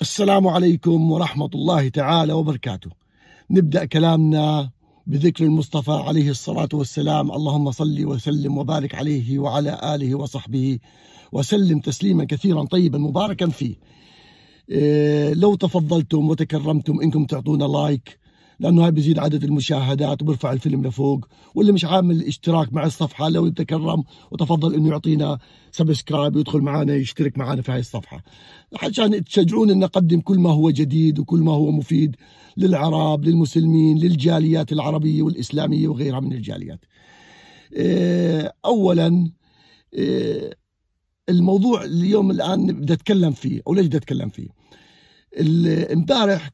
السلام عليكم ورحمة الله تعالى وبركاته نبدأ كلامنا بذكر المصطفى عليه الصلاة والسلام اللهم صل وسلم وبارك عليه وعلى آله وصحبه وسلم تسليما كثيرا طيبا مباركا فيه إيه لو تفضلتم وتكرمتم إنكم تعطونا لايك لانه هاي بيزيد عدد المشاهدات وبرفع الفيلم لفوق واللي مش عامل اشتراك مع الصفحه لو يتكرم وتفضل انه يعطينا سبسكرايب ويدخل معنا يشترك معنا في هاي الصفحه عشان تشجعون ان نقدم كل ما هو جديد وكل ما هو مفيد للعرب للمسلمين للجاليات العربيه والاسلاميه وغيرها من الجاليات آه، اولا آه، الموضوع اليوم الان بدي اتكلم فيه او ليش بدي اتكلم فيه امبارح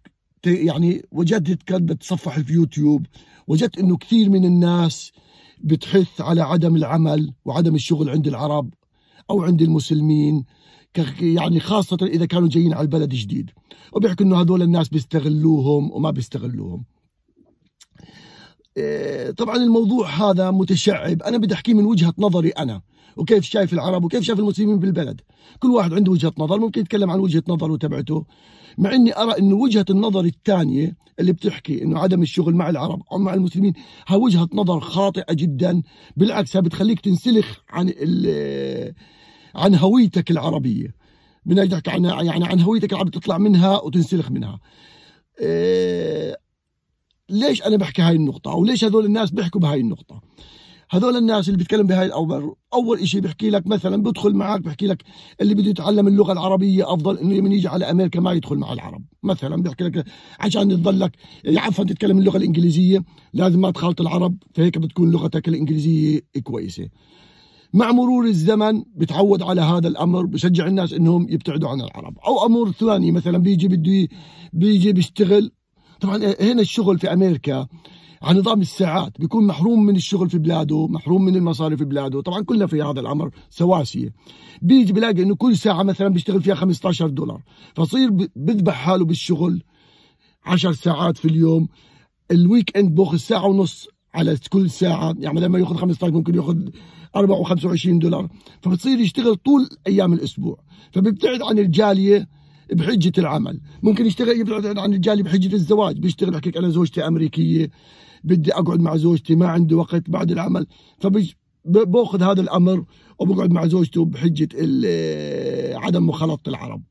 يعني وجدت كانت بتصفح في يوتيوب وجدت انه كثير من الناس بتحث على عدم العمل وعدم الشغل عند العرب او عند المسلمين يعني خاصة إذا كانوا جايين على البلد جديد وبيحكوا إنه هذول الناس بيستغلوهم وما بيستغلوهم آه، طبعا الموضوع هذا متشعب أنا بدي أحكيه من وجهة نظري أنا وكيف شايف العرب وكيف شايف المسلمين بالبلد كل واحد عنده وجهه نظر ممكن يتكلم عن وجهه نظره تبعته مع اني ارى انه وجهه النظر الثانيه اللي بتحكي انه عدم الشغل مع العرب او مع المسلمين ها وجهه نظر خاطئه جدا بالعكس بتخليك تنسلخ عن عن هويتك العربيه بدنا نحكي عن يعني عن هويتك العربيه تطلع منها وتنسلخ منها إيه ليش انا بحكي هاي النقطه او ليش هذول الناس بيحكوا بهاي النقطه هذول الناس اللي بيتكلم بهاي الامر اول شيء بيحكي لك مثلا بدخل معك بيحكي لك اللي بده يتعلم اللغه العربيه افضل انه من يجي على امريكا ما يدخل مع العرب مثلا بيحكي لك عشان تضلك يعني عفوا تتكلم اللغه الانجليزيه لازم ما تخالط العرب فهيك بتكون لغتك الانجليزيه كويسه مع مرور الزمن بتعود على هذا الامر بشجع الناس انهم يبتعدوا عن العرب او امور ثاني مثلا بيجي بده بيجي بيشتغل طبعا هنا الشغل في امريكا على نظام الساعات بيكون محروم من الشغل في بلاده محروم من المصاري في بلاده طبعا كلنا في هذا الامر سواسيه بيجي بلاقي انه كل ساعه مثلا بيشتغل فيها 15 دولار فصير بذبح حاله بالشغل 10 ساعات في اليوم الويك اند بوخ ساعه ونص على كل ساعه يعني لما ياخذ 15 ممكن ياخذ 4 و 25 دولار فبتصير يشتغل طول ايام الاسبوع فبيبتعد عن الجاليه بحجة العمل ممكن يشتغل يبعد عن الجالية بحجة الزواج بيشتغل بحكيك أنا زوجتي أمريكية بدي اقعد مع زوجتي ما عندي وقت بعد العمل فبج باخذ هذا الامر وبقعد مع زوجته بحجه عدم مخالطه العرب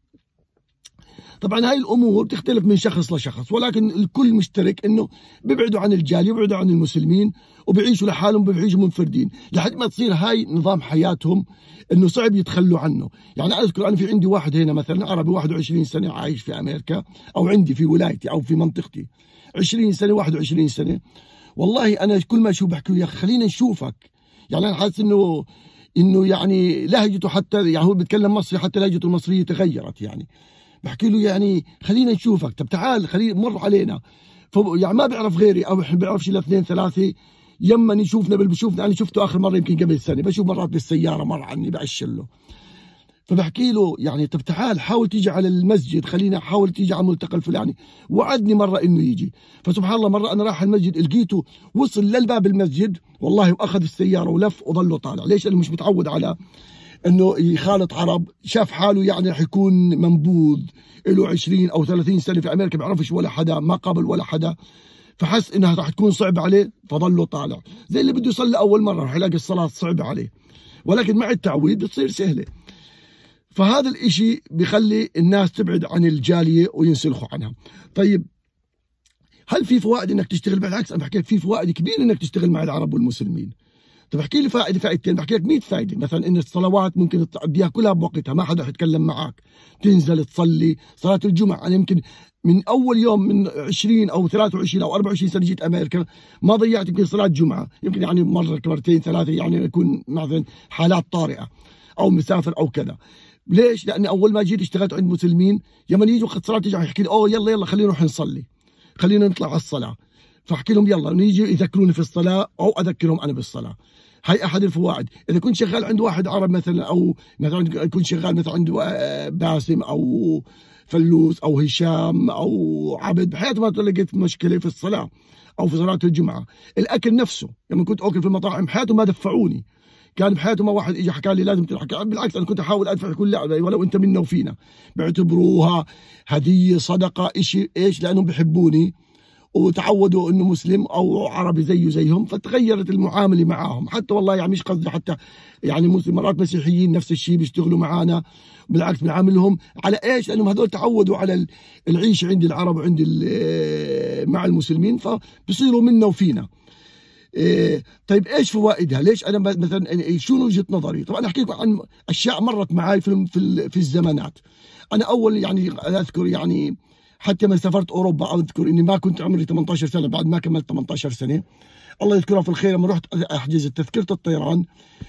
طبعا هاي الامور تختلف من شخص لشخص ولكن الكل مشترك انه بيبعدوا عن الجاليه وبيبعدوا عن المسلمين وبيعيشوا لحالهم بيعيشوا منفردين لحد ما تصير هاي نظام حياتهم انه صعب يتخلوا عنه يعني اذكر انا في عندي واحد هنا مثلا عربي 21 سنه عايش في امريكا او عندي في ولايتي او في منطقتي 20 سنه 21 سنه والله انا كل ما اشوف بحكي يا خلينا نشوفك يعني انا حاسس انه انه يعني لهجته حتى يعني هو بيتكلم مصري حتى لهجته المصريه تغيرت يعني بحكي له يعني خلينا نشوفك طب تعال خلينا مر علينا يعني ما بيعرف غيري او ما بيعرفش الا اثنين ثلاثه يما يشوفنا بال بشوفنا انا شفته اخر مره يمكن قبل سنه بشوف مرات بالسياره مر عني بعش له فبحكي له يعني طب تعال حاول تيجي على المسجد خلينا حاول تيجي على الملتقى الفلاني وعدني مرة انه يجي فسبحان الله مرة انا رايح المسجد لقيته وصل للباب المسجد والله واخذ السيارة ولف وظله طالع ليش انا مش متعود على انه يخالط عرب شاف حاله يعني رح يكون منبوذ له 20 او 30 سنة في امريكا بيعرفش ولا حدا ما قابل ولا حدا فحس انها رح تكون صعبة عليه فظله طالع زي اللي بده يصلي اول مرة رح يلاقي الصلاة صعبة عليه ولكن مع التعويض بتصير سهله فهذا الإشي بيخلي الناس تبعد عن الجالية وينسلخوا عنها طيب هل في فوائد انك تشتغل بالعكس انا حكيت في فوائد كبيره انك تشتغل مع العرب والمسلمين طب احكي لي فائده فائدتين بحكي لك 100 فائده مثلا ان الصلوات ممكن تعديها كلها بوقتها ما حدا يتكلم معك تنزل تصلي صلاه الجمعه انا يمكن من اول يوم من 20 او 23 او 24 سنه جيت امريكا ما ضيعت يمكن صلاه جمعه يمكن يعني مره مرتين ثلاثه يعني يكون مثلا حالات طارئه او مسافر او كذا ليش؟ لاني اول ما جيت اشتغلت عند مسلمين يوم يجوا وقت صلاه تجي يحكي لي اوه يلا يلا خلينا نروح نصلي خلينا نطلع على الصلاه فاحكي لهم يلا نيجي يذكروني في الصلاه او اذكرهم انا بالصلاه هي احد الفوائد اذا كنت شغال عند واحد عرب مثلا او مثلا كنت شغال مثلا عند باسم او فلوس او هشام او عبد بحيث ما لقيت مشكله في الصلاه او في صلاه الجمعه الاكل نفسه لما يعني كنت اكل في المطاعم حياته ما دفعوني كان بحياته ما واحد اجى حكى لي لازم تضحك بالعكس انا كنت احاول ادفع كل لعبه ولو انت منا وفينا بيعتبروها هديه صدقه شيء ايش لانهم بحبوني وتعودوا انه مسلم او عربي زيه زيهم فتغيرت المعامله معاهم حتى والله يعني مش قصدي حتى يعني مسلم مرات مسيحيين نفس الشيء بيشتغلوا معانا بالعكس بنعاملهم على ايش؟ لانهم هذول تعودوا على العيش عند العرب وعند مع المسلمين فبصيروا منا وفينا إيه، طيب ايش فوائدها؟ ليش انا مثلا يعني شو وجهه نظري؟ طبعا احكي لكم عن اشياء مرت معي في في الزمانات. انا اول يعني اذكر يعني حتى ما سافرت اوروبا اذكر اني ما كنت عمري 18 سنه بعد ما كملت 18 سنه الله يذكرها في الخير لما رحت احجز تذكره الطيران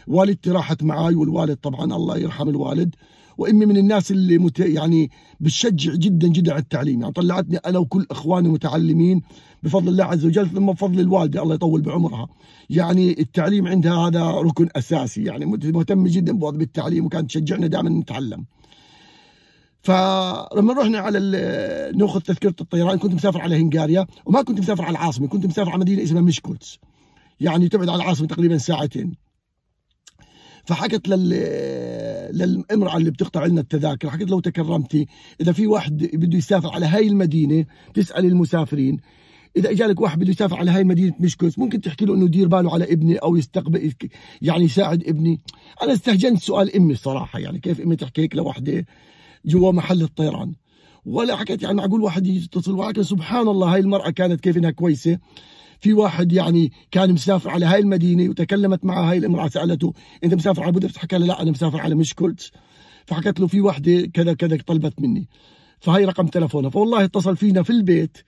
والدتي راحت معي والوالد طبعا الله يرحم الوالد وامي من الناس اللي مت يعني بتشجع جدا جدا على التعليم يعني طلعتني انا وكل اخواني متعلمين بفضل الله عز وجل ثم بفضل الوالده الله يطول بعمرها يعني التعليم عندها هذا ركن اساسي يعني مهتمه جدا بالتعليم وكانت تشجعنا دائما نتعلم فلما رحنا على ناخذ تذكره الطيران كنت مسافر على هنغاريا وما كنت مسافر على العاصمه كنت مسافر على مدينه اسمها مشكوتس يعني تبعد على العاصمه تقريبا ساعتين فحكت لل للامراه اللي بتقطع لنا التذاكر حكت لو تكرمتي اذا في واحد بده يسافر على هاي المدينه تسال المسافرين اذا اجالك واحد بده يسافر على هاي مدينه مشكوس ممكن تحكي له انه دير باله على ابني او يستقبل يعني يساعد ابني انا استهجنت سؤال امي الصراحه يعني كيف امي تحكي هيك لوحده جوا محل الطيران ولا حكيت يعني معقول واحد يتصل ولكن سبحان الله هاي المرأة كانت كيف انها كويسة في واحد يعني كان مسافر على هاي المدينه وتكلمت مع هاي الامراه سالته انت مسافر على بودابست حكى لها لا انا مسافر على مشكلت فحكت له في وحده كذا كذا طلبت مني فهي رقم تلفونها فوالله اتصل فينا في البيت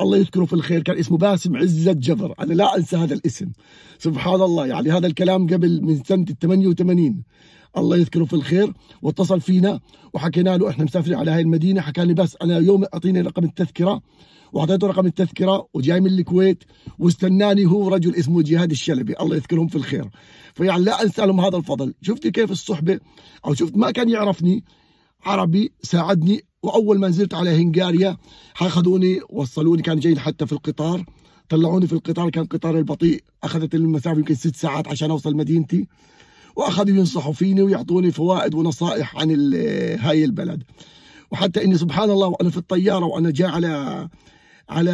الله يذكره في الخير كان اسمه باسم عزة جبر أنا لا أنسى هذا الاسم سبحان الله يعني هذا الكلام قبل من سنة 88 الله يذكره في الخير واتصل فينا وحكينا له احنا مسافرين على هاي المدينه حكى لي بس انا يوم اعطيني رقم التذكره واعطيته رقم التذكره وجاي من الكويت واستناني هو رجل اسمه جهاد الشلبي الله يذكرهم في الخير فيعني لا انسى لهم هذا الفضل شفت كيف الصحبه او شفت ما كان يعرفني عربي ساعدني واول ما نزلت على هنغاريا اخذوني وصلوني كان جاي حتى في القطار طلعوني في القطار كان قطار البطيء اخذت المسافه يمكن ست ساعات عشان اوصل مدينتي واخذوا ينصحوا فيني ويعطوني فوائد ونصائح عن هاي البلد وحتى اني سبحان الله وانا في الطياره وانا جاي على على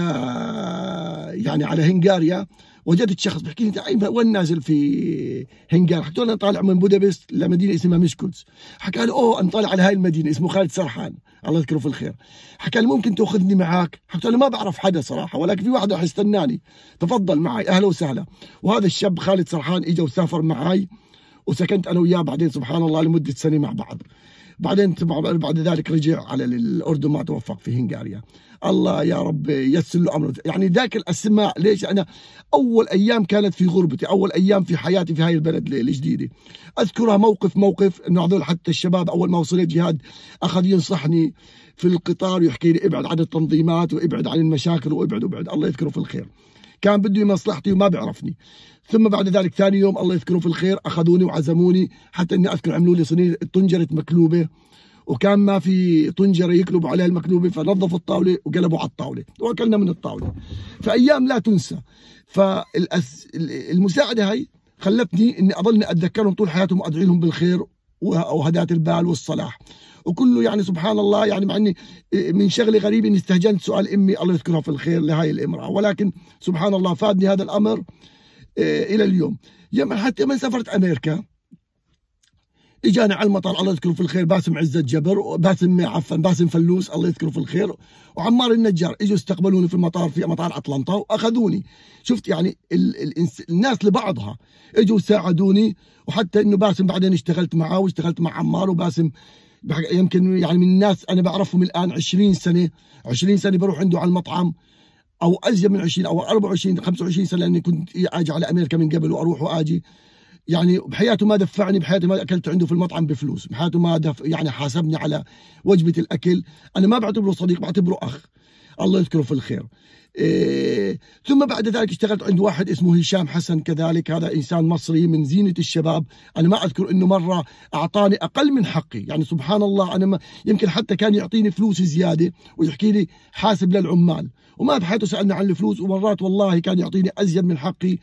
يعني على هنغاريا وجدت شخص بحكي لي انت وين نازل في هنغاريا؟ حكيت له انا طالع من بودابست لمدينه اسمها مشكوتس حكى لي اوه انا طالع على هاي المدينه اسمه خالد سرحان الله يذكره في الخير حكى لي ممكن تاخذني معك؟ حكيت له ما بعرف حدا صراحه ولكن في واحد راح يستناني تفضل معي اهلا وسهلا وهذا الشاب خالد سرحان اجى وسافر معي وسكنت انا وياه بعدين سبحان الله لمده سنه مع بعض بعدين بعد ذلك رجع على الاردن ما توفق في هنغاريا الله يا رب يسر له امره يعني ذاك الاسماء ليش انا اول ايام كانت في غربتي اول ايام في حياتي في هاي البلد الجديده اذكرها موقف موقف انه هذول حتى الشباب اول ما وصلت جهاد اخذ ينصحني في القطار ويحكي لي ابعد عن التنظيمات وابعد عن المشاكل وابعد وابعد الله يذكره في الخير كان بده مصلحتي وما بيعرفني ثم بعد ذلك ثاني يوم الله يذكره في الخير اخذوني وعزموني حتى اني اذكر عملوا لي صينيه طنجره مكلوبه وكان ما في طنجره يقلبوا عليها المقلوبه فنظفوا الطاوله وقلبوا على الطاوله واكلنا من الطاوله فايام لا تنسى فالمساعده هاي خلتني اني اضلني اتذكرهم طول حياتهم وادعي لهم بالخير وهداة البال والصلاح وكله يعني سبحان الله يعني مع اني إيه، من شغله غريبه اني استهجنت سؤال امي الله يذكرها في الخير لهي الامراه ولكن سبحان الله فادني هذا الامر إيه، الى اليوم يما حتى من سافرت امريكا اجانا على المطار الله يذكره في الخير باسم عزت جبر باسم عفوا باسم فلوس الله يذكره في الخير وعمار النجار اجوا استقبلوني في المطار في مطار اطلنطا واخذوني شفت يعني ال ال الناس لبعضها اجوا ساعدوني وحتى انه باسم بعدين اشتغلت معاه واشتغلت مع عمار وباسم يمكن يعني من الناس انا بعرفهم الان 20 سنه 20 سنه بروح عنده على المطعم او ازيد من 20 او 24 25 سنه لاني كنت اجي على امريكا من قبل واروح واجي يعني بحياته ما دفعني بحياته ما اكلت عنده في المطعم بفلوس بحياته ما دف يعني حاسبني على وجبه الاكل انا ما بعتبره صديق بعتبره اخ الله يذكره في الخير إيه ثم بعد ذلك اشتغلت عند واحد اسمه هشام حسن كذلك هذا انسان مصري من زينه الشباب انا ما اذكر انه مره اعطاني اقل من حقي يعني سبحان الله انا ما يمكن حتى كان يعطيني فلوس زياده ويحكي لي حاسب للعمال وما بحياته سالنا عن الفلوس ومرات والله كان يعطيني ازيد من حقي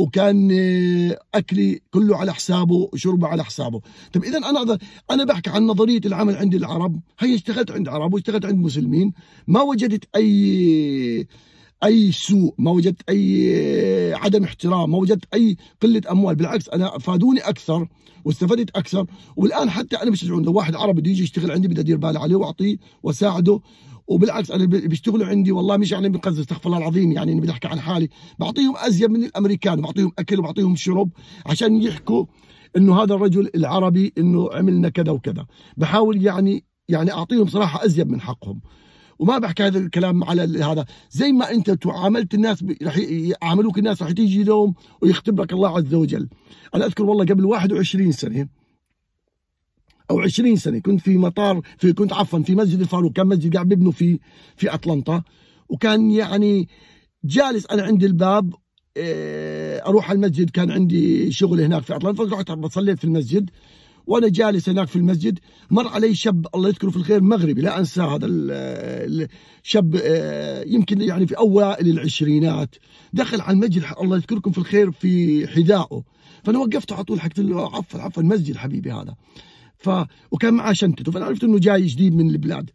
وكان آه، اكلي كله على حسابه وشربه على حسابه طب اذا انا انا بحكي عن نظريه العمل عند العرب هي اشتغلت عند عرب واشتغلت عند مسلمين ما وجدت اي اي سوء ما وجدت اي آه، عدم احترام ما وجدت اي قله اموال بالعكس انا افادوني اكثر واستفدت اكثر والان حتى انا بشجعون عنده واحد عربي بده يجي يشتغل عندي بدي ادير بالي عليه واعطيه واساعده وبالعكس انا بيشتغلوا عندي والله مش يعني بقصد استغفر الله العظيم يعني اني بدي احكي عن حالي بعطيهم ازيد من الامريكان بعطيهم اكل وبعطيهم شرب عشان يحكوا انه هذا الرجل العربي انه عملنا كذا وكذا بحاول يعني يعني اعطيهم صراحه ازيد من حقهم وما بحكي هذا الكلام على هذا زي ما انت تعاملت الناس رح يعاملوك الناس رح تيجي يوم ويختبرك الله عز وجل انا اذكر والله قبل 21 سنه او 20 سنه كنت في مطار في كنت عفوا في مسجد الفاروق كان مسجد قاعد ببنوا في في اطلنطا وكان يعني جالس انا عند الباب آه، اروح على المسجد كان عندي شغل هناك في اطلنطا رحت صليت في المسجد وانا جالس هناك في المسجد مر علي شاب الله يذكره في الخير مغربي لا انسى هذا الشاب آه، يمكن يعني في اوائل العشرينات دخل على المسجد الله يذكركم في الخير في حذائه فانا وقفته على طول حكيت له عفوا عفوا المسجد حبيبي هذا ف وكان معاه شنطته فانا عرفت انه جاي جديد من البلاد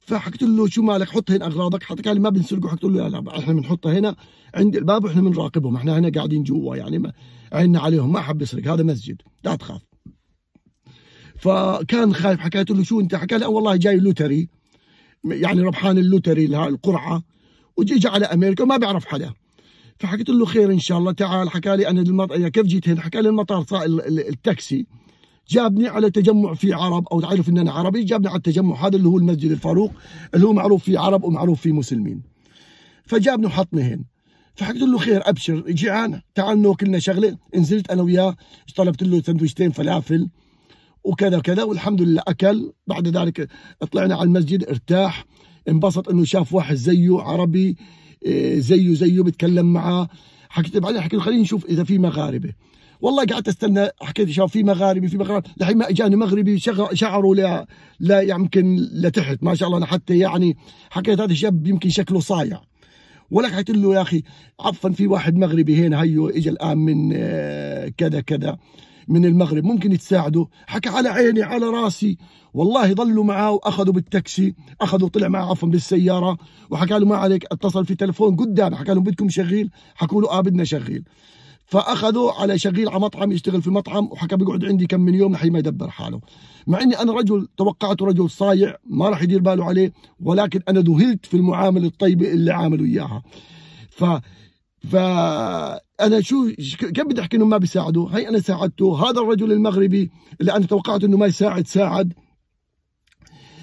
فحكيت له شو مالك حط هنا اغراضك حط قال لي ما بنسرقه حكيت له لا لا احنا بنحطها هنا عند الباب واحنا بنراقبهم احنا هنا قاعدين جوا يعني ما عيننا عليهم ما حب يسرق هذا مسجد لا تخاف فكان خايف حكيت له شو انت حكى لي أه والله جاي لوتري يعني ربحان اللوتري القرعه وجي على امريكا وما بيعرف حدا فحكيت له خير ان شاء الله تعال حكى لي انا المطار كيف جيت هنا حكى لي المطار التاكسي جابني على تجمع في عرب او تعرف ان انا عربي جابني على التجمع هذا اللي هو المسجد الفاروق اللي هو معروف فيه عرب ومعروف فيه مسلمين فجابني وحطني هنا فحكيت له خير ابشر جيعان تعال ناكلنا شغله نزلت انا وياه طلبت له سندويشتين فلافل وكذا كذا والحمد لله أكل بعد ذلك طلعنا على المسجد ارتاح انبسط أنه شاف واحد زيه عربي آه، زيه زيه بتكلم معاه حكيت بعدين حكيت خلينا نشوف إذا في مغاربة والله قعدت استنى حكيت شاف في مغاربي في مغاربه لحين ما اجاني مغربي شعره لا لا يمكن لتحت ما شاء الله انا حتى يعني حكيت هذا الشاب يمكن شكله صايع ولك حكيت له يا اخي عفوا في واحد مغربي هنا هيو اجى الان من آه، كذا كذا من المغرب ممكن تساعده حكى على عيني على راسي والله ضلوا معاه واخذوا بالتاكسي اخذوا طلع معه عفوا بالسياره وحكى له ما عليك اتصل في تلفون قدام حكى لهم بدكم شغيل حكوا له اه بدنا شغيل فاخذوا على شغيل على مطعم يشتغل في مطعم وحكى بيقعد عندي كم من يوم لحي ما يدبر حاله مع اني انا رجل توقعته رجل صايع ما راح يدير باله عليه ولكن انا ذهلت في المعامله الطيبه اللي عامله اياها ف فانا شو كم بدي احكي انه ما بيساعدوا هي انا ساعدته هذا الرجل المغربي اللي انا توقعت انه ما يساعد ساعد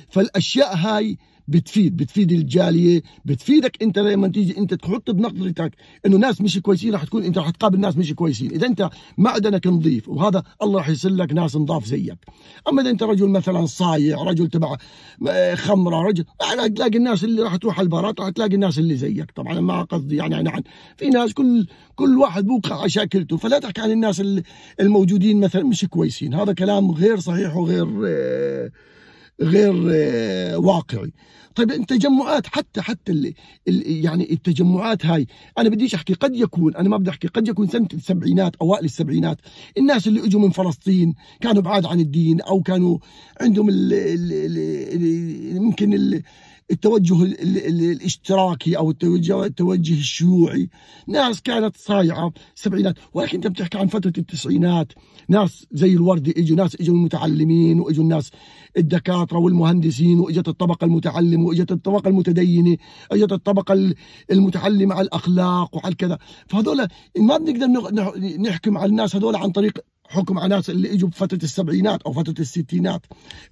فالاشياء هاي بتفيد بتفيد الجاليه بتفيدك انت لما تيجي انت تحط بنظرتك انه ناس مش كويسين رح تكون انت رح تقابل ناس مش كويسين اذا انت معدنك نظيف وهذا الله رح يرسل لك ناس نظاف زيك اما اذا انت رجل مثلا صايع رجل تبع آه، خمره رجل رح تلاقي الناس اللي رح تروح البارات رح تلاقي الناس اللي زيك طبعا ما قصدي يعني انا نعم. عن في ناس كل كل واحد بوقع على شاكلته فلا تحكي عن الناس الموجودين مثلا مش كويسين هذا كلام غير صحيح وغير آه، غير آه، واقعي طيب التجمعات حتى حتى الـ الـ يعني التجمعات هاي انا بديش احكي قد يكون انا ما بدي احكي قد يكون سنه السبعينات اوائل السبعينات الناس اللي اجوا من فلسطين كانوا بعاد عن الدين او كانوا عندهم الـ ال ال ال يمكن ال التوجه الاشتراكي او التوجه, التوجه الشيوعي ناس كانت صايعه سبعينات ولكن انت بتحكي عن فتره التسعينات ناس زي الوردي اجوا ناس اجوا المتعلمين واجوا الناس الدكاتره والمهندسين واجت الطبقه المتعلمه واجت الطبقه المتدينه اجت الطبقه المتعلمه على الاخلاق وعلى الكذا فهذول ما بنقدر نحكم على الناس هذول عن طريق حكم على ناس اللي اجوا بفتره السبعينات او فتره الستينات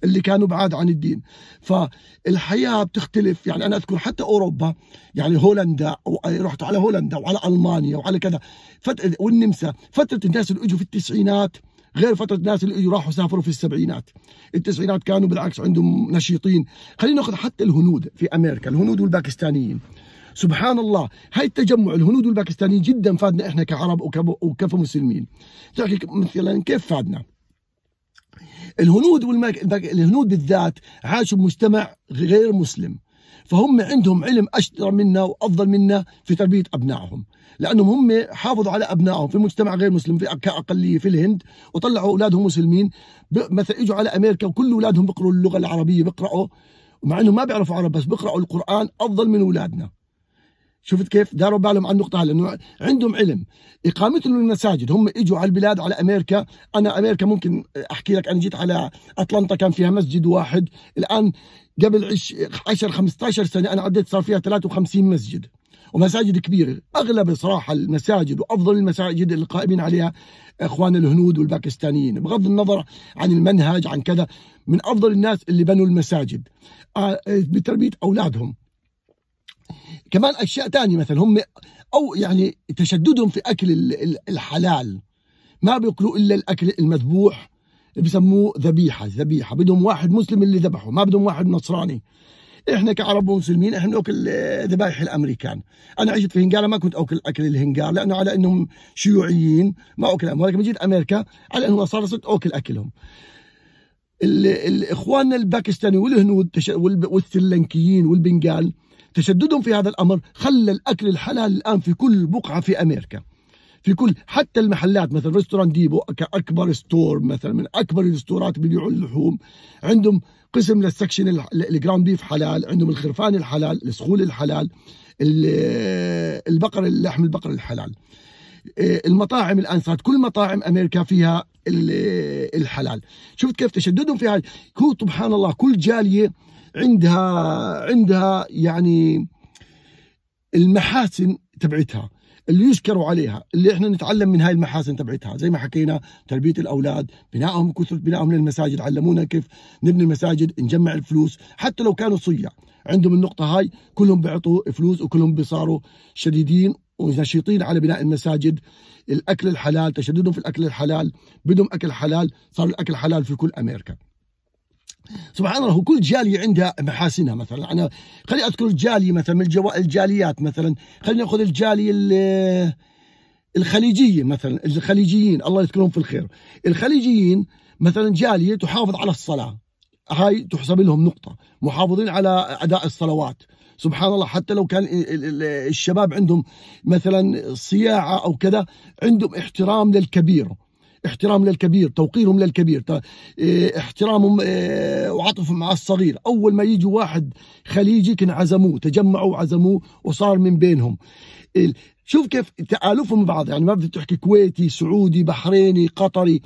اللي كانوا بعاد عن الدين فالحياه بتختلف يعني انا اذكر حتى اوروبا يعني هولندا رحت على هولندا وعلى المانيا وعلى كذا فتره والنمسا فتره الناس اللي اجوا في التسعينات غير فترة الناس اللي اجوا راحوا سافروا في السبعينات التسعينات كانوا بالعكس عندهم نشيطين خلينا ناخذ حتى الهنود في امريكا الهنود والباكستانيين سبحان الله هاي التجمع الهنود والباكستاني جدا فادنا احنا كعرب وكف تحكي مثلا كيف فادنا الهنود والمك... الهنود بالذات عاشوا بمجتمع غير مسلم فهم عندهم علم اشطر منا وافضل منا في تربيه ابنائهم لانهم هم حافظوا على ابنائهم في مجتمع غير مسلم في كاقليه في الهند وطلعوا اولادهم مسلمين مثلا اجوا على امريكا وكل اولادهم بيقروا اللغه العربيه بيقراوا ومع انهم ما بيعرفوا عرب بس بيقراوا القران افضل من اولادنا شفت كيف داروا بالهم على النقطة لأنه عندهم علم إقامتهم المساجد هم إجوا على البلاد على أمريكا أنا أمريكا ممكن أحكي لك أنا جيت على أتلانتا كان فيها مسجد واحد الآن قبل 10 15 سنة أنا عديت صار فيها 53 مسجد ومساجد كبيرة أغلب صراحة المساجد وأفضل المساجد القائمين عليها إخوان الهنود والباكستانيين بغض النظر عن المنهج عن كذا من أفضل الناس اللي بنوا المساجد آه، بتربية أولادهم كمان اشياء تانية مثلا هم او يعني تشددهم في اكل الحلال ما بياكلوا الا الاكل المذبوح بسموه ذبيحه ذبيحه بدهم واحد مسلم اللي ذبحه ما بدهم واحد نصراني احنا كعرب ومسلمين احنا ناكل ذبايح الامريكان انا عشت في هنغارا ما كنت اكل اكل الهنغار لانه على انهم شيوعيين ما اكل ولكن جيت امريكا على انهم صار صرت اكل اكلهم اخواننا الباكستاني والهنود والسريلانكيين والبنغال تشددهم في هذا الأمر خلى الأكل الحلال الآن في كل بقعة في أمريكا في كل حتى المحلات مثلا ريستوران ديبو كأكبر ستور مثلا من أكبر الستورات بيبيعوا اللحوم عندهم قسم للسكشن الجراوند بيف حلال عندهم الخرفان الحلال السخول الحلال البقر اللحم البقر الحلال آه، المطاعم الان صارت كل مطاعم امريكا فيها الحلال شفت كيف تشددهم في هاي هو سبحان الله كل جاليه إيه. عندها عندها يعني المحاسن تبعتها اللي يشكروا عليها اللي احنا نتعلم من هاي المحاسن تبعتها زي ما حكينا تربيه الاولاد بنائهم كثره بنائهم للمساجد علمونا كيف نبني مساجد نجمع الفلوس حتى لو كانوا صيع عندهم النقطه هاي كلهم بيعطوا فلوس وكلهم بيصاروا شديدين ونشيطين على بناء المساجد الاكل الحلال تشددهم في الاكل الحلال بدهم اكل حلال صار الاكل حلال في كل امريكا سبحان الله وكل جاليه عندها محاسنها مثلا انا خليني اذكر الجاليه مثلا من الجو... الجاليات مثلا خلينا ناخذ الجاليه الخليجيه مثلا الخليجيين الله يذكرهم في الخير الخليجيين مثلا جاليه تحافظ على الصلاه هاي تحسب لهم نقطه محافظين على اداء الصلوات سبحان الله حتى لو كان الشباب عندهم مثلا صياعه او كذا عندهم احترام للكبير احترام للكبير توقيرهم للكبير إيه، احترامهم إيه، وعطفهم مع الصغير أول ما يجي واحد خليجي كان عزموه تجمعوا وعزموه وصار من بينهم شوف كيف تآلفهم بعض يعني ما بدك تحكي كويتي سعودي بحريني قطري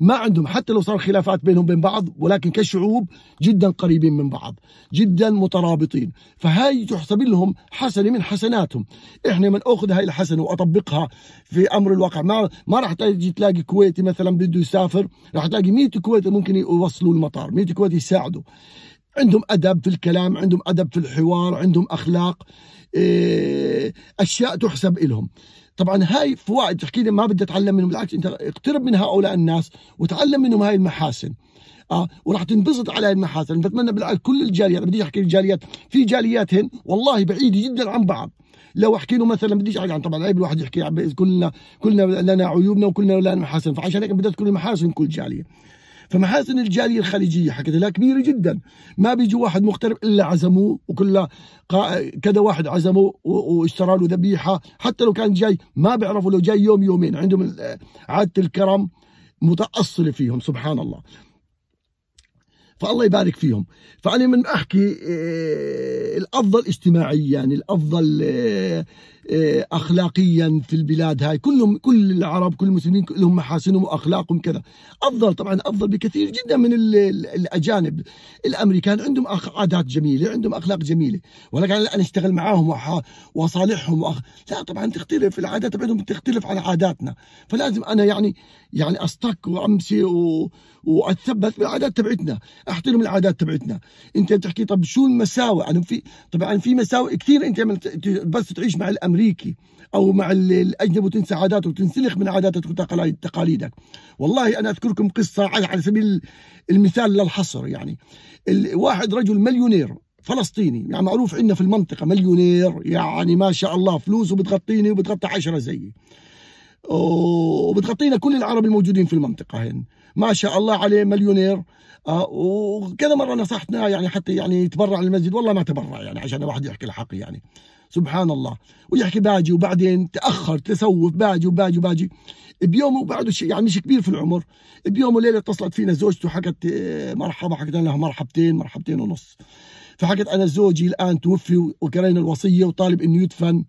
ما عندهم حتى لو صار خلافات بينهم بين بعض ولكن كشعوب جدا قريبين من بعض جدا مترابطين فهاي تحسب لهم حسنة من حسناتهم احنا من اخذ هاي الحسنة واطبقها في امر الواقع ما ما راح تجي تلاقي كويتي مثلا بده يسافر راح تلاقي 100 كويتي ممكن يوصلوا المطار 100 كويتي يساعدوا عندهم ادب في الكلام عندهم ادب في الحوار عندهم اخلاق إيه، اشياء تحسب لهم طبعا هاي فوائد تحكي لي ما بدي اتعلم منهم بالعكس انت اقترب من هؤلاء الناس وتعلم منهم هاي المحاسن اه وراح تنبسط على المحاسن بتمنى بالعكس كل الجاليات بدي احكي الجاليات في جاليات هن والله بعيده جدا عن بعض لو احكي له مثلا بديش احكي عن طبعا عيب الواحد يحكي كلنا كلنا لنا عيوبنا وكلنا لنا محاسن فعشان هيك بدي اذكر المحاسن كل جاليه فمحاسن الجاليه الخليجيه حكيت لها كبيره جدا ما بيجي واحد مغترب الا عزموه وكل كذا واحد عزموه واشترى له ذبيحه حتى لو كان جاي ما بيعرفوا لو جاي يوم يومين عندهم عاده الكرم متاصله فيهم سبحان الله فالله يبارك فيهم فأنا من أحكي آه، الأفضل اجتماعيا يعني الأفضل آه، آه، اخلاقيا في البلاد هاي كلهم كل العرب كل المسلمين لهم محاسنهم واخلاقهم كذا افضل طبعا افضل بكثير جدا من الاجانب الامريكان عندهم عادات جميله عندهم اخلاق جميله ولكن انا اشتغل معاهم واصالحهم وأخ... لا طبعا تختلف العادات تبعتهم تختلف عن عاداتنا فلازم انا يعني يعني استك وامشي و... واتثبت بالعادات تبعتنا احترم العادات تبعتنا انت بتحكي طب شو المساوئ انا في طبعا في مساوئ كثير انت بس تعيش مع الامريكان الامريكي او مع الاجنبي وتنسى عاداته وتنسلخ من عاداتك وتقاليدك والله انا اذكركم قصه على سبيل المثال للحصر يعني واحد رجل مليونير فلسطيني يعني معروف عندنا في المنطقه مليونير يعني ما شاء الله فلوسه بتغطيني وبتغطي عشرة زيي وبتغطينا كل العرب الموجودين في المنطقه هن ما شاء الله عليه مليونير آه وكذا مره نصحتنا يعني حتى يعني يتبرع للمسجد والله ما تبرع يعني عشان الواحد يحكي الحق يعني سبحان الله ويحكي باجي وبعدين تاخر تسوف باجي وباجي وباجي بيوم وبعده شيء يعني مش كبير في العمر بيوم وليله اتصلت فينا زوجته حكت آه، مرحبا حكت لها مرحبتين مرحبتين ونص فحكت انا زوجي الان توفي وقرينا الوصيه وطالب انه يدفن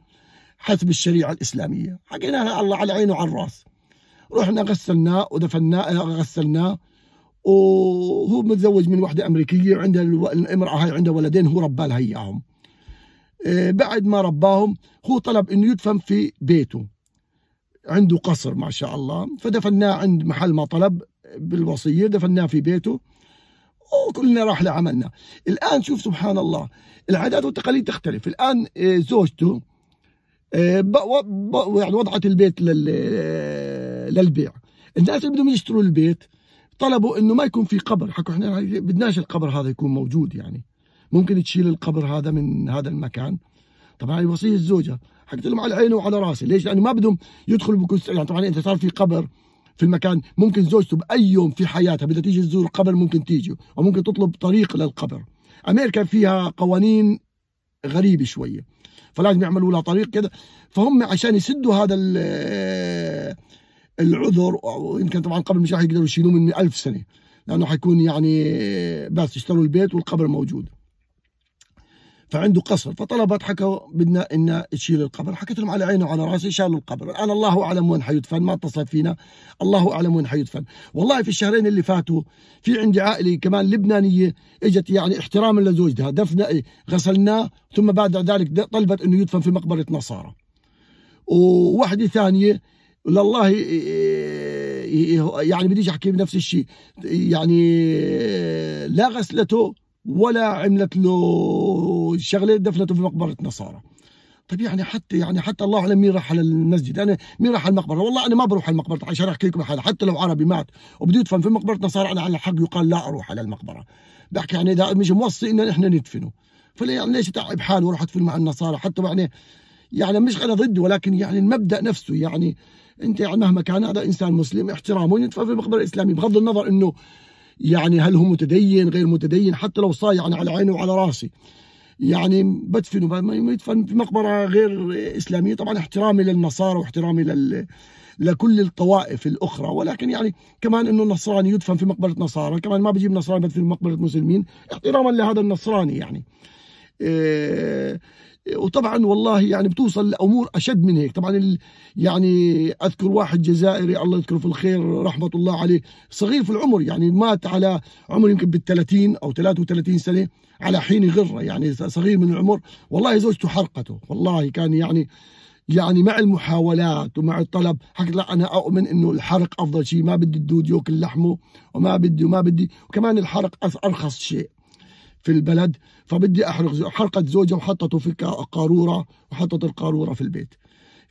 حسب الشريعه الاسلاميه حكينا لها الله على عينه وعلى الراس رحنا غسلناه ودفناه آه، غسلناه وهو متزوج من وحده امريكيه وعندها الامراه هاي عندها ولدين هو ربى لها اياهم آه، بعد ما رباهم هو طلب انه يدفن في بيته عنده قصر ما شاء الله فدفناه عند محل ما طلب بالوصيه دفناه في بيته وكلنا راح لعملنا الان شوف سبحان الله العادات والتقاليد تختلف الان آه، زوجته آه، يعني وضعت البيت للبيع الناس اللي بدهم يشتروا البيت طلبوا انه ما يكون في قبر حكوا احنا بدناش القبر هذا يكون موجود يعني ممكن تشيل القبر هذا من هذا المكان طبعا هي وصيه الزوجه حكيت لهم على عيني وعلى راسي ليش لانه ما بدهم يدخلوا بكل يعني طبعا انت صار في قبر في المكان ممكن زوجته باي يوم في حياتها بدها تيجي تزور قبر ممكن تيجي وممكن تطلب طريق للقبر امريكا فيها قوانين غريبه شويه فلازم يعملوا لها طريق كذا فهم عشان يسدوا هذا آه، العذر يمكن طبعا قبل مش راح يقدروا يشيلوه من ألف سنه لانه حيكون يعني بس اشتروا البيت والقبر موجود فعنده قصر فطلبت حكوا بدنا ان تشيل القبر حكيت لهم على عيني وعلى راسي شالوا القبر الان الله اعلم وين حيدفن ما اتصلت فينا الله اعلم وين حيدفن والله في الشهرين اللي فاتوا في عندي عائله كمان لبنانيه اجت يعني احتراما لزوجها دفنا إيه، غسلناه ثم بعد ذلك طلبت انه يدفن في مقبره نصارى وواحده ثانيه لله إيه، إيه، يعني بديش احكي بنفس الشيء يعني لا غسلته ولا عملت له شغله دفنته في مقبره نصارى طيب يعني حتى يعني حتى الله اعلم مين راح على المسجد انا مين راح على المقبره والله انا ما بروح على المقبره عشان احكي لكم حاجه حتى لو عربي مات وبده يدفن في مقبره نصارى انا على الحق يقال لا اروح على المقبره بحكي يعني اذا مش موصي ان احنا ندفنه فلي يعني ليش تعب حاله وراح ادفن مع النصارى حتى يعني يعني مش انا ضده ولكن يعني المبدا نفسه يعني انت يعني مهما كان هذا انسان مسلم احترامه يدفن في مقبره اسلامي بغض النظر انه يعني هل هو متدين غير متدين حتى لو صايع يعني على عيني وعلى راسي يعني بدفنه ما يدفن في مقبره غير اسلاميه طبعا احترامي للنصارى واحترامي لل لكل الطوائف الاخرى ولكن يعني كمان انه النصراني يدفن في مقبره نصارى كمان ما بجيب نصراني بدفن في مقبره مسلمين احتراما لهذا النصراني يعني إيه وطبعا والله يعني بتوصل لامور اشد من هيك طبعا ال... يعني اذكر واحد جزائري الله يذكره في الخير رحمه الله عليه صغير في العمر يعني مات على عمر يمكن بال30 او 33 سنه على حين غره يعني صغير من العمر والله زوجته حرقته والله كان يعني يعني مع المحاولات ومع الطلب حكيت لا انا اؤمن انه الحرق افضل شيء ما بدي الدود ياكل لحمه وما بدي وما بدي وكمان الحرق ارخص شيء في البلد فبدي احرق حرقت زوجها وحطته في قاروره وحطت القاروره في البيت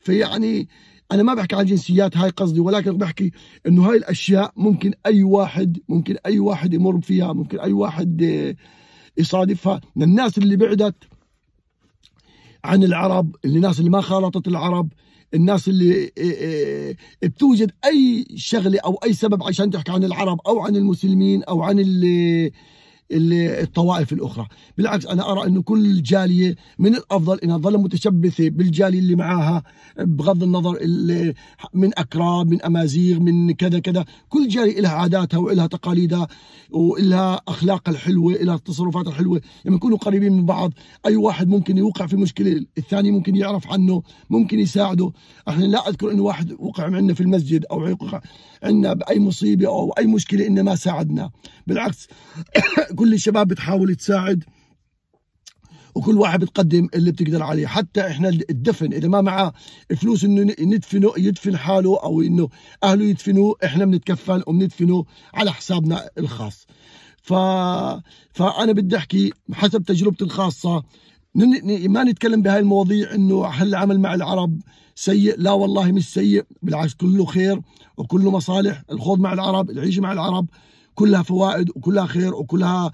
فيعني انا ما بحكي عن جنسيات هاي قصدي ولكن بحكي انه هاي الاشياء ممكن اي واحد ممكن اي واحد يمر فيها ممكن اي واحد آه، يصادفها الناس اللي بعدت عن العرب الناس اللي ما خالطت العرب الناس اللي آه، آه، بتوجد اي شغله او اي سبب عشان تحكي عن العرب او عن المسلمين او عن اللي الطوائف الاخرى بالعكس انا ارى انه كل جاليه من الافضل انها تظل متشبثه بالجاليه اللي معاها بغض النظر من اكراب من امازيغ من كذا كذا كل جاليه لها عاداتها ولها تقاليدها ولها اخلاقها الحلوه لها التصرفات الحلوه لما يكونوا قريبين من بعض اي واحد ممكن يوقع في مشكله الثاني ممكن يعرف عنه ممكن يساعده احنا لا اذكر انه واحد وقع عندنا في المسجد او وقع عندنا باي مصيبه او اي مشكله انه ما ساعدنا بالعكس كل الشباب بتحاول تساعد وكل واحد بتقدم اللي بتقدر عليه حتى احنا الدفن اذا ما معاه فلوس انه ندفنه يدفن حاله او انه اهله يدفنوه احنا بنتكفل وبندفنه على حسابنا الخاص ف... فانا بدي احكي حسب تجربتي الخاصه ما نتكلم بهاي المواضيع انه هل العمل مع العرب سيء لا والله مش سيء بالعكس كله خير وكله مصالح الخوض مع العرب العيش مع العرب كلها فوائد وكلها خير وكلها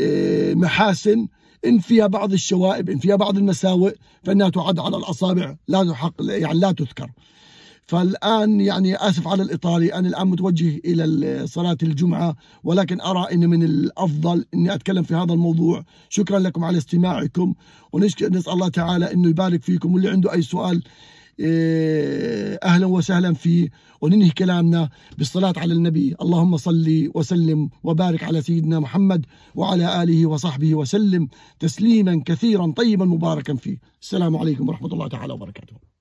آه، محاسن إن فيها بعض الشوائب إن فيها بعض المساوئ فإنها تعد على الأصابع لا تحق يعني لا تذكر فالآن يعني آسف على الإطالة أنا الآن متوجه إلى صلاة الجمعة ولكن أرى أن من الأفضل أني أتكلم في هذا الموضوع شكرا لكم على استماعكم ونسأل الله تعالى أنه يبارك فيكم واللي عنده أي سؤال إيه، أهلا وسهلا فيه وننهي كلامنا بالصلاة على النبي اللهم صل وسلم وبارك على سيدنا محمد وعلى آله وصحبه وسلم تسليما كثيرا طيبا مباركا فيه السلام عليكم ورحمة الله تعالى وبركاته